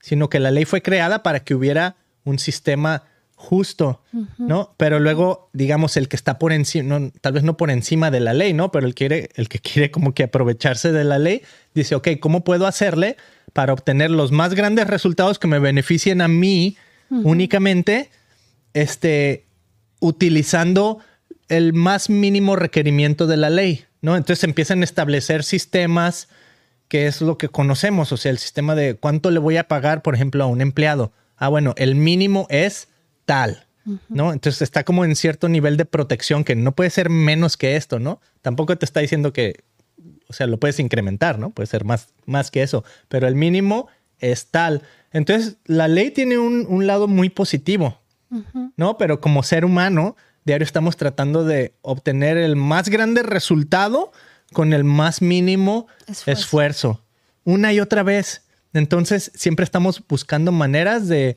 sino que la ley fue creada para que hubiera un sistema justo, ¿no? Pero luego, digamos, el que está por encima, tal vez no por encima de la ley, ¿no? Pero el, quiere, el que quiere como que aprovecharse de la ley, dice, ok, ¿cómo puedo hacerle para obtener los más grandes resultados que me beneficien a mí únicamente, este, utilizando el más mínimo requerimiento de la ley, ¿no? Entonces empiezan a establecer sistemas que es lo que conocemos, o sea, el sistema de cuánto le voy a pagar, por ejemplo, a un empleado. Ah, bueno, el mínimo es tal, ¿no? Entonces está como en cierto nivel de protección que no puede ser menos que esto, ¿no? Tampoco te está diciendo que, o sea, lo puedes incrementar, ¿no? Puede ser más, más que eso, pero el mínimo es tal. Entonces, la ley tiene un lado muy positivo, ¿no? Pero como ser humano, diario estamos tratando de obtener el más grande resultado con el más mínimo esfuerzo. Una y otra vez. Entonces, siempre estamos buscando maneras de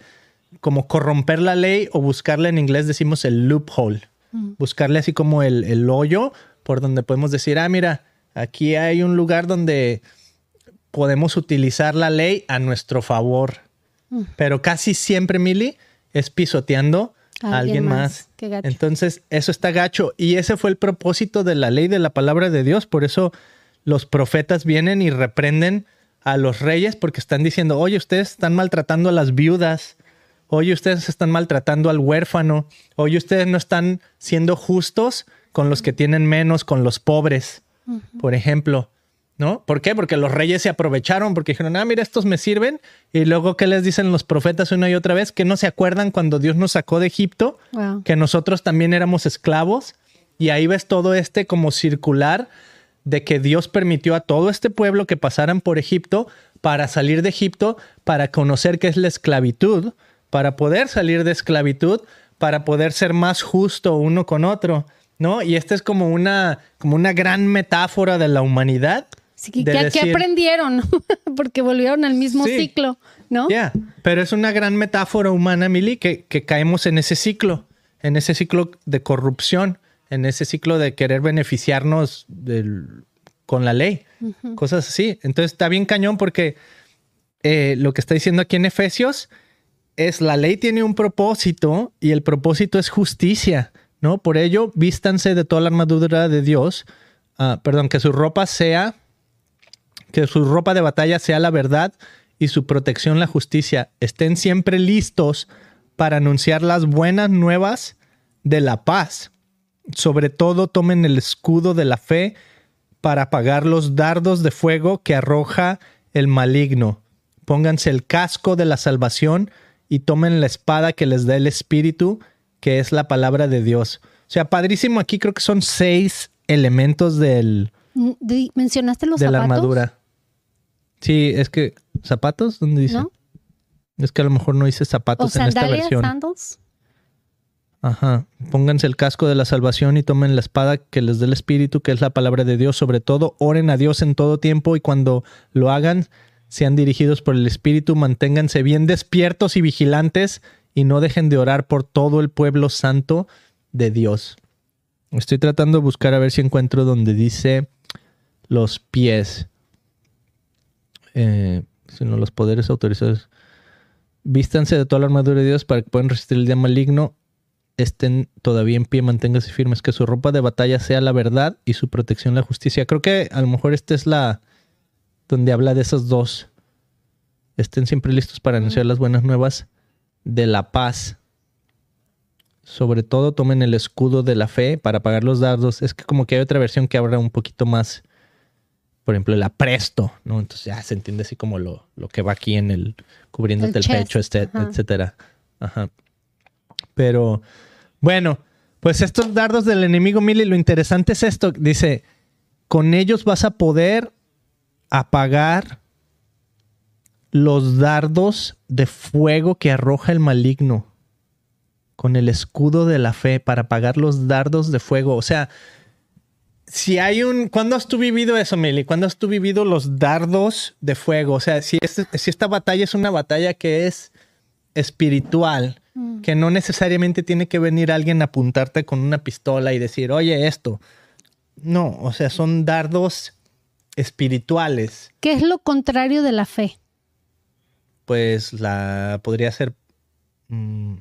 como corromper la ley o buscarle en inglés decimos el loophole. Mm. Buscarle así como el, el hoyo por donde podemos decir, ah, mira, aquí hay un lugar donde podemos utilizar la ley a nuestro favor. Mm. Pero casi siempre, Mili, es pisoteando alguien, más. Entonces, eso está gacho. Y ese fue el propósito de la ley de la palabra de Dios. Por eso los profetas vienen y reprenden a los reyes porque están diciendo, oye, ustedes están maltratando a las viudas, oye, ustedes están maltratando al huérfano, oye, ustedes no están siendo justos con los que tienen menos, con los pobres, por ejemplo. ¿No? ¿Por qué? Porque los reyes se aprovecharon, porque dijeron, ah, mira, estos me sirven. Y luego, ¿qué les dicen los profetas una y otra vez? Que no se acuerdan cuando Dios nos sacó de Egipto, que nosotros también éramos esclavos. Y ahí ves todo este como circular de que Dios permitió a todo este pueblo que pasaran por Egipto para salir de Egipto, para conocer qué es la esclavitud, para poder salir de esclavitud, para poder ser más justo uno con otro, ¿no? Y esta es como una, como una gran metáfora de la humanidad ¿qué, aprendieron? Porque volvieron al mismo ciclo, ¿no? Ya, pero es una gran metáfora humana, Mili, que, caemos en ese ciclo, en ese ciclo de corrupción, en ese ciclo de querer beneficiarnos con la ley, cosas así. Entonces está bien cañón porque eh, lo que está diciendo aquí en Efesios es la ley tiene un propósito y el propósito es justicia, ¿no? Por ello, vístanse de toda la armadura de Dios, ah, perdón, que su ropa sea que su ropa de batalla sea la verdad y su protección la justicia. Estén siempre listos para anunciar las buenas nuevas de la paz. Sobre todo tomen el escudo de la fe para apagar los dardos de fuego que arroja el maligno. Pónganse el casco de la salvación y tomen la espada que les da el Espíritu, que es la palabra de Dios. O sea, padrísimo, aquí creo que son seis elementos del... Mm, ¿Mencionaste los de la armadura. Sí, es que zapatos, ¿dónde dice? Es que a lo mejor no dice zapatos en esta versión. Sandals. Ajá. Pónganse el casco de la salvación y tomen la espada que les dé el Espíritu, que es la palabra de Dios. Sobre todo, oren a Dios en todo tiempo y cuando lo hagan, sean dirigidos por el Espíritu. Manténganse bien despiertos y vigilantes y no dejen de orar por todo el pueblo santo de Dios. Estoy tratando de buscar a ver si encuentro donde dice los pies. Eh, sino los poderes autorizados. Vístanse de toda la armadura de Dios para que puedan resistir el día maligno, estén todavía en pie, manténganse firmes, que su ropa de batalla sea la verdad y su protección la justicia. Creo que a lo mejor esta es la donde habla de esas dos. Estén siempre listos para anunciar las buenas nuevas de la paz. Sobre todo tomen el escudo de la fe para apagar los dardos. Es que como que hay otra versión que habla un poquito más por ejemplo, el apresto, ¿no? Entonces ya se entiende así como lo, que va aquí en el, cubriéndote el, pecho, este, etcétera. Ajá. Pero, bueno, pues estos dardos del enemigo Mili, lo interesante es esto, dice, con ellos vas a poder apagar los dardos de fuego que arroja el maligno con el escudo de la fe para apagar los dardos de fuego. O sea, si hay un. ¿Cuándo has tú vivido eso, Meli? ¿Cuándo has tú vivido los dardos de fuego? O sea, si, esta batalla es una batalla que es espiritual, mm. que no necesariamente tiene que venir alguien a apuntarte con una pistola y decir, oye, esto. No, o sea, son dardos espirituales. ¿Qué es lo contrario de la fe? Pues la podría ser. Mm,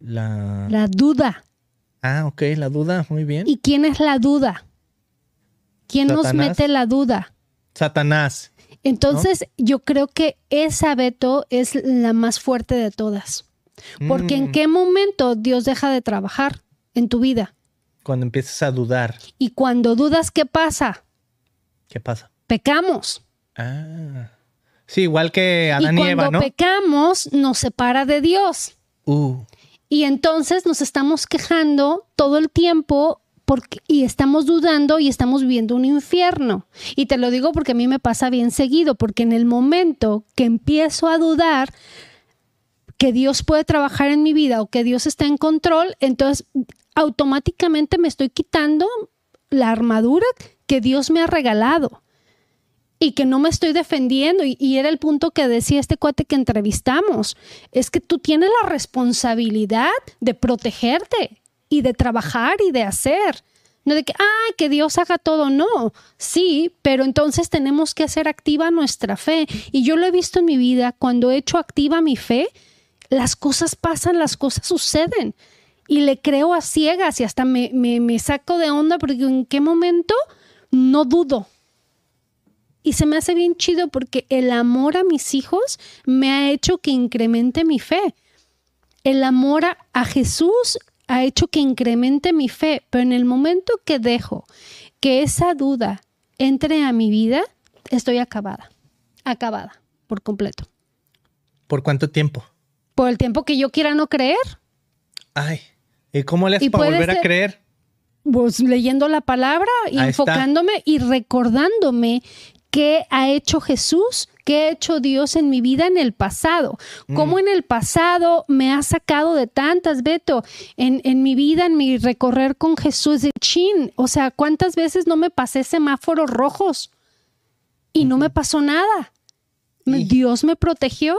la. La duda. Ah, ok, la duda, muy bien. ¿Y quién es la duda? ¿Quién nos mete la duda? Satanás. Entonces, yo creo que esa veto es la más fuerte de todas. Porque en mm. qué momento Dios deja de trabajar en tu vida? Cuando empiezas a dudar. Y cuando dudas, ¿qué pasa? ¿Qué pasa? Pecamos. Ah. Sí, igual que Adán y, Eva, ¿no? Cuando pecamos, nos separa de Dios. Uh. Y entonces nos estamos quejando todo el tiempo porque, y estamos dudando y estamos viviendo un infierno. Y te lo digo porque a mí me pasa bien seguido, porque en el momento que empiezo a dudar que Dios puede trabajar en mi vida o que Dios está en control, entonces automáticamente me estoy quitando la armadura que Dios me ha regalado y que no me estoy defendiendo. Y, era el punto que decía este cuate que entrevistamos. Es que tú tienes la responsabilidad de protegerte y de trabajar y de hacer. No de que, ah que Dios haga todo, no. Sí, pero entonces tenemos que hacer activa nuestra fe. Y yo lo he visto en mi vida, cuando he hecho activa mi fe, las cosas pasan, las cosas suceden. Y le creo a ciegas y hasta me saco de onda porque en qué momento no dudo, y se me hace bien chido porque el amor a mis hijos me ha hecho que incremente mi fe. El amor a, Jesús ha hecho que incremente mi fe, pero en el momento que dejo que esa duda entre a mi vida, estoy acabada, acabada por completo. ¿Por cuánto tiempo? Por el tiempo que yo quiera no creer. Ay, ¿y cómo le haces para volver a creer? Pues leyendo la palabra, y enfocándome y recordándome qué ha hecho Jesús, qué ha hecho Dios en mi vida en el pasado, cómo mm. en el pasado me ha sacado de tantas, Beto, en, mi vida, en mi recorrer con Jesús de chin, o sea, cuántas veces no me pasé semáforos rojos y no me pasó nada. Dios me protegió.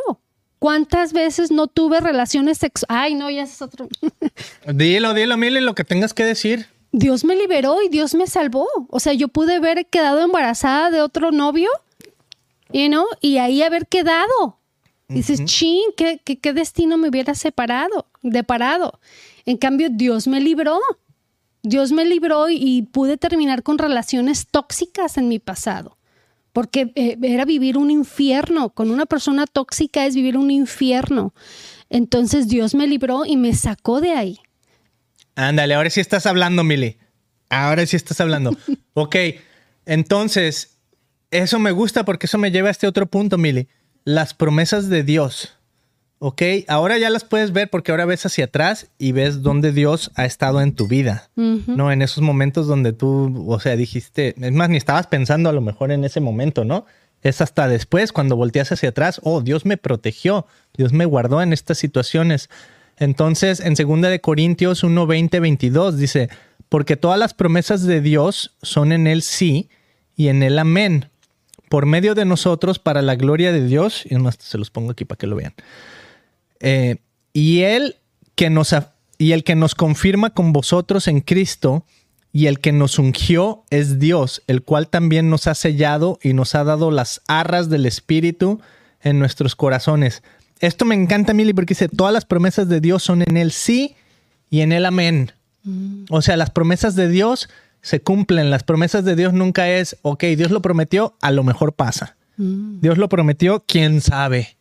¿Cuántas veces no tuve relaciones sexuales? Ay, no, ya es otro. dilo, dilo, mire lo que tengas que decir. Dios me liberó y Dios me salvó. O sea, yo pude haber quedado embarazada de otro novio, you y ahí haber quedado. Dices, ¿qué, destino me hubiera separado, deparado? En cambio, Dios me libró. Dios me libró y, pude terminar con relaciones tóxicas en mi pasado. Porque eh, era vivir un infierno. Con una persona tóxica es vivir un infierno. Entonces Dios me libró y me sacó de ahí. Ándale, ahora sí estás hablando, Mili. Ahora sí estás hablando. ok, entonces, eso me gusta porque eso me lleva a este otro punto, Mili. Las promesas de Dios. Ok, ahora ya las puedes ver porque ahora ves hacia atrás y ves dónde Dios ha estado en tu vida, ¿no? En esos momentos donde tú, o sea, dijiste, es más, ni estabas pensando a lo mejor en ese momento, ¿no? Es hasta después cuando volteas hacia atrás, oh, Dios me protegió, Dios me guardó en estas situaciones. Entonces, en 2 Corintios 1, 20, 22 dice, porque todas las promesas de Dios son en el sí y en el amén, por medio de nosotros para la gloria de Dios, y se los pongo aquí para que lo vean. Eh, y él y el que nos confirma con vosotros en Cristo y el que nos ungió es Dios, el cual también nos ha sellado y nos ha dado las arras del Espíritu en nuestros corazones esto me encanta, Mili, porque dice, todas las promesas de Dios son en el sí y en el amén. Mm. O sea, las promesas de Dios se cumplen. Las promesas de Dios nunca es, ok, Dios lo prometió, a lo mejor pasa. Mm. Dios lo prometió, quién sabe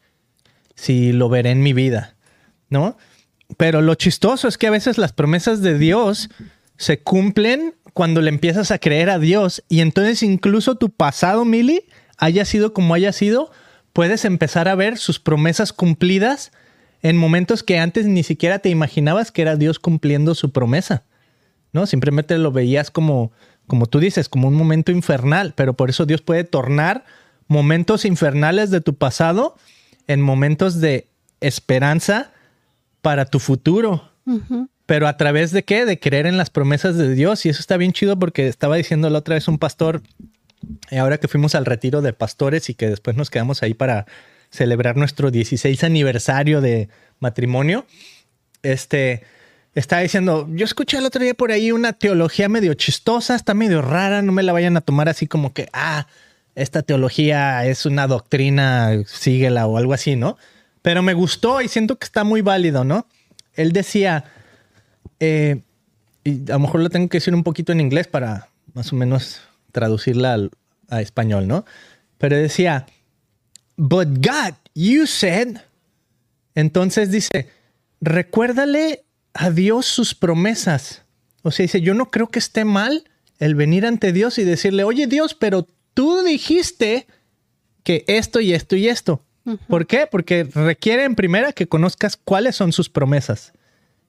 si lo veré en mi vida, ¿no? Pero lo chistoso es que a veces las promesas de Dios se cumplen cuando le empiezas a creer a Dios y entonces incluso tu pasado, Mili, haya sido como haya sido, puedes empezar a ver sus promesas cumplidas en momentos que antes ni siquiera te imaginabas que era Dios cumpliendo su promesa. ¿No? Simplemente lo veías como como tú dices, como un momento infernal, pero por eso Dios puede tornar momentos infernales de tu pasado en momentos de esperanza para tu futuro. Pero a través de qué? De creer en las promesas de Dios. Y eso está bien chido porque estaba diciendo la otra vez un pastor y ahora que fuimos al retiro de pastores y que después nos quedamos ahí para celebrar nuestro 16 aniversario de matrimonio, este, está diciendo, yo escuché el otro día por ahí una teología medio chistosa, está medio rara, no me la vayan a tomar así como que, ah, esta teología es una doctrina, síguela o algo así, ¿no? Pero me gustó y siento que está muy válido, ¿no? Él decía, eh, y a lo mejor lo tengo que decir un poquito en inglés para más o menos traducirla al, a español, ¿no? Pero decía, But God, you said. Entonces dice, recuérdale a Dios sus promesas. O sea, dice, yo no creo que esté mal el venir ante Dios y decirle, oye Dios, pero tú dijiste que esto y esto y esto. ¿Por qué? Porque requiere en primera que conozcas cuáles son sus promesas.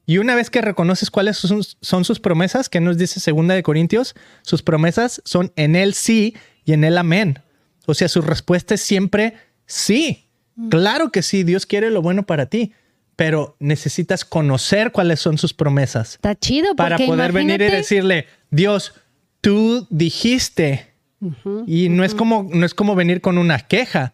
Y una vez que reconoces cuáles son sus promesas, que nos dice Segunda de Corintios, sus promesas son en el sí y en el amén. O sea, su respuesta es siempre sí. Mm. Claro que sí, Dios quiere lo bueno para ti, pero necesitas conocer cuáles son sus promesas. Está chido para poder venir y decirle, Dios, tú dijiste y no es como no es como venir con una queja.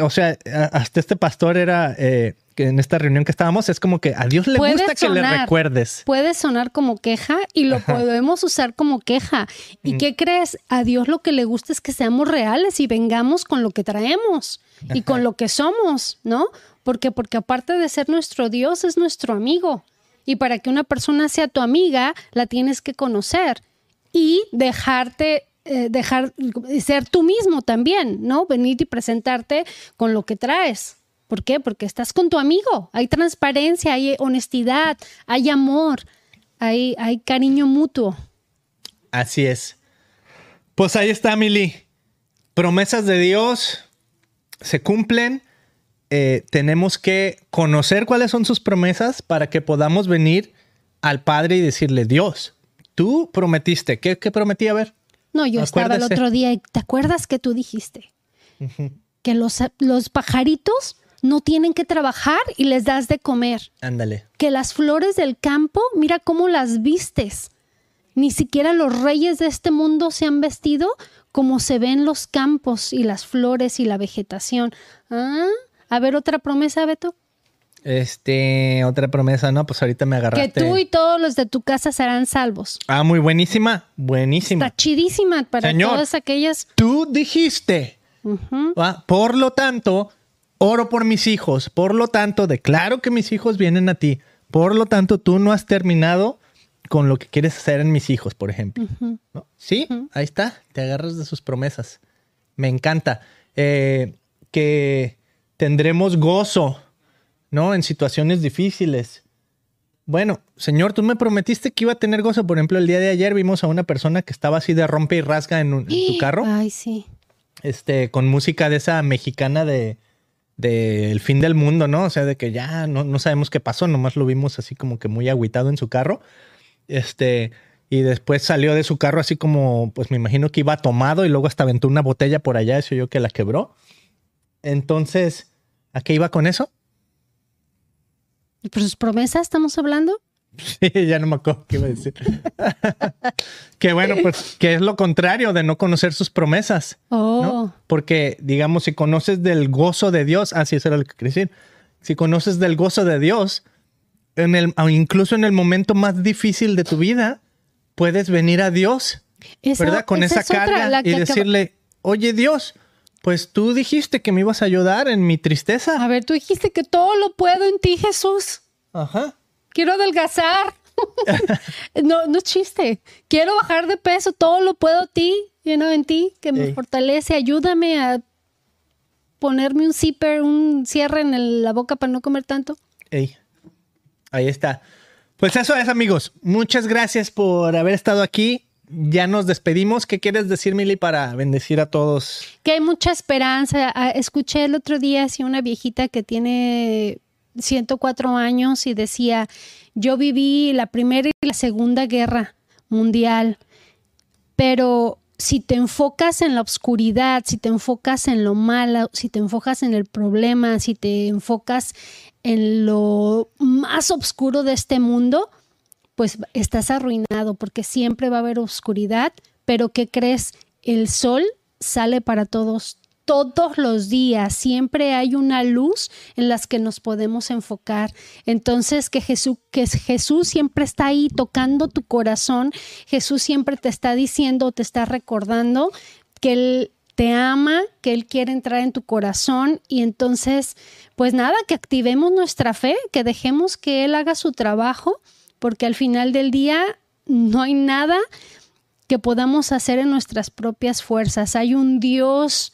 o sea, hasta este pastor era eh, en esta reunión que estábamos, es como que a Dios le gusta que le recuerdes. Puede sonar como queja y lo podemos usar como queja. ¿Y mm. qué crees? A Dios lo que le gusta es que seamos reales y vengamos con lo que traemos y con lo que somos, ¿no? Porque, porque aparte de ser nuestro Dios, es nuestro amigo. Y para que una persona sea tu amiga, la tienes que conocer y dejarte eh, dejar ser tú mismo también, ¿no? Venir y presentarte con lo que traes. ¿Por qué? Porque estás con tu amigo, hay transparencia, hay honestidad, hay amor, hay, cariño mutuo. Así es. Pues ahí está, Mili. Promesas de Dios se cumplen. Eh, tenemos que conocer cuáles son sus promesas para que podamos venir al Padre y decirle, Dios, tú prometiste. ¿Qué, prometí? A ver. No, yo estaba el otro día y ¿te acuerdas que tú dijiste? Que los pajaritos no tienen que trabajar y les das de comer. Ándale. Que las flores del campo, mira cómo las vistes. Ni siquiera los reyes de este mundo se han vestido como se ven los campos y las flores y la vegetación. ¿Ah? A ver, otra promesa, Beto. Este, otra promesa, no, pues ahorita me agarraste. Que tú y todos los de tu casa serán salvos. Ah, muy buenísima, buenísima. Está chidísima para todas aquellas. Tú dijiste. Ah, por lo tanto, oro por mis hijos, por lo tanto, declaro que mis hijos vienen a ti, por lo tanto, tú no has terminado con lo que quieres hacer en mis hijos, por ejemplo. ¿No? Sí, ahí está, te agarras de sus promesas. Me encanta eh, que tendremos gozo, ¿no? En situaciones difíciles. Bueno, señor, tú me prometiste que iba a tener gozo. Por ejemplo, el día de ayer vimos a una persona que estaba así de rompe y rasga en, en tu carro. Ay, sí. Este, con música de esa mexicana de, del fin del mundo, ¿no? O sea, de que ya no, sabemos qué pasó, nomás lo vimos así como que muy agüitado en su carro. Este, y después salió de su carro así como, pues me imagino que iba tomado y luego hasta aventó una botella por allá, eso yo que la quebró. Entonces, ¿a qué iba con eso? Por sus promesas estamos hablando. ya no me acuerdo qué iba a decir. que bueno, pues que es lo contrario de no conocer sus promesas. Oh. Porque, digamos, si conoces del gozo de Dios, así ah, es lo que quería decir. Si conoces del gozo de Dios, en el, ah, incluso en el momento más difícil de tu vida, puedes venir a Dios, ¿verdad? Con esa, cara y decirle, oye Dios, pues tú dijiste que me ibas a ayudar en mi tristeza. A ver, tú dijiste que todo lo puedo en ti, Jesús. Ajá quiero adelgazar. no, no es chiste. Quiero bajar de peso, todo lo puedo ti, Lleno en ti, que me fortalece. Ayúdame a ponerme un zipper, un cierre en la boca para no comer tanto. Ahí está. Pues eso es, amigos. Muchas gracias por haber estado aquí. Ya nos despedimos. ¿Qué quieres decir, Mili, para bendecir a todos? Que hay mucha esperanza. Ah, escuché el otro día si una viejita que tiene 104 años y decía, yo viví la primera y la segunda guerra mundial, pero si te enfocas en la oscuridad, si te enfocas en lo malo, si te enfocas en el problema, si te enfocas en lo más oscuro de este mundo, pues estás arruinado porque siempre va a haber oscuridad, pero ¿qué crees? El sol sale para todos todos los días, siempre hay una luz en las que nos podemos enfocar. Entonces, que Jesús, que Jesús siempre está ahí tocando tu corazón, Jesús siempre te está diciendo, te está recordando que Él te ama, que Él quiere entrar en tu corazón y entonces, pues nada, que activemos nuestra fe, que dejemos que Él haga su trabajo, porque al final del día no hay nada que podamos hacer en nuestras propias fuerzas. Hay un Dios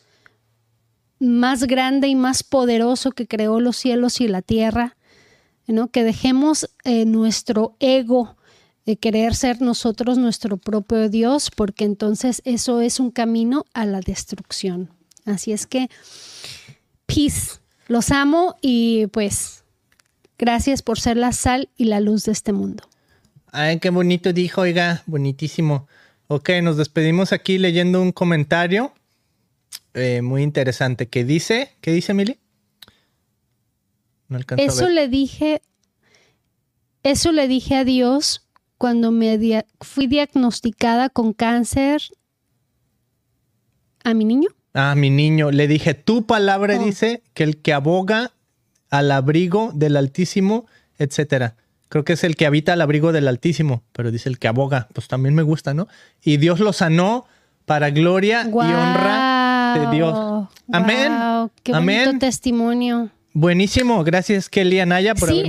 más grande y más poderoso que creó los cielos y la tierra, ¿no? que dejemos eh, nuestro ego de eh, querer ser nosotros nuestro propio Dios, porque entonces eso es un camino a la destrucción. Así es que, peace, los amo y pues gracias por ser la sal y la luz de este mundo. Ay, qué bonito dijo, oiga, bonitísimo. Ok, nos despedimos aquí leyendo un comentario eh, muy interesante ¿Qué dice, ¿qué dice Mili? eso le dije, eso le dije a Dios cuando me fui diagnosticada con cáncer a mi niño. A ah, mi niño, le dije, tu palabra oh. dice que el que aboga al abrigo del Altísimo, etcétera. Creo que es el que habita al abrigo del Altísimo, pero dice el que aboga, pues también me gusta, ¿no? Y Dios lo sanó para gloria y honra Dios. Amén. qué bonito testimonio. Buenísimo, gracias Kelly Anaya por sí,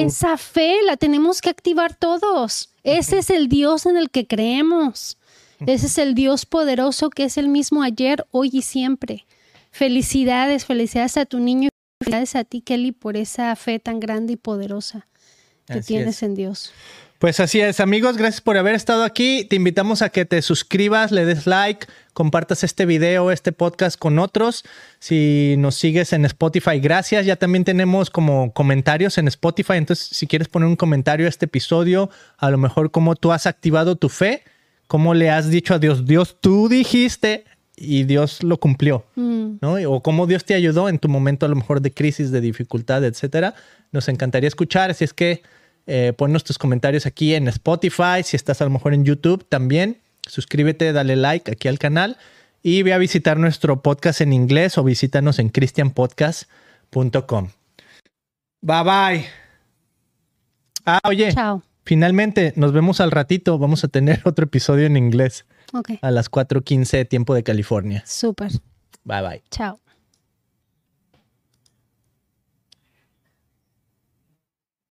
esa fe la tenemos que activar todos. Ese es el Dios en el que creemos. Ese es el Dios poderoso que es el mismo ayer, hoy y siempre. Felicidades, felicidades a tu niño y felicidades a ti Kelly por esa fe tan grande y poderosa que tienes en Dios. Pues así es, amigos, gracias por haber estado aquí. Te invitamos a que te suscribas, le des like, compartas este video, este podcast con otros. Si nos sigues en Spotify, gracias. Ya también tenemos como comentarios en Spotify, entonces si quieres poner un comentario a este episodio, a lo mejor cómo tú has activado tu fe, cómo le has dicho a Dios, Dios, tú dijiste y Dios lo cumplió, mm. ¿no? O cómo Dios te ayudó en tu momento a lo mejor de crisis, de dificultad, etcétera. Nos encantaría escuchar, si es que eh, ponnos tus comentarios aquí en Spotify, si estás a lo mejor en YouTube también. Suscríbete, dale like aquí al canal y ve a visitar nuestro podcast en inglés o visítanos en christianpodcast.com. Bye bye. Ah, oye. Chao. Finalmente, nos vemos al ratito. Vamos a tener otro episodio en inglés. A las 4:15 tiempo de California. Súper. Bye bye. Chao.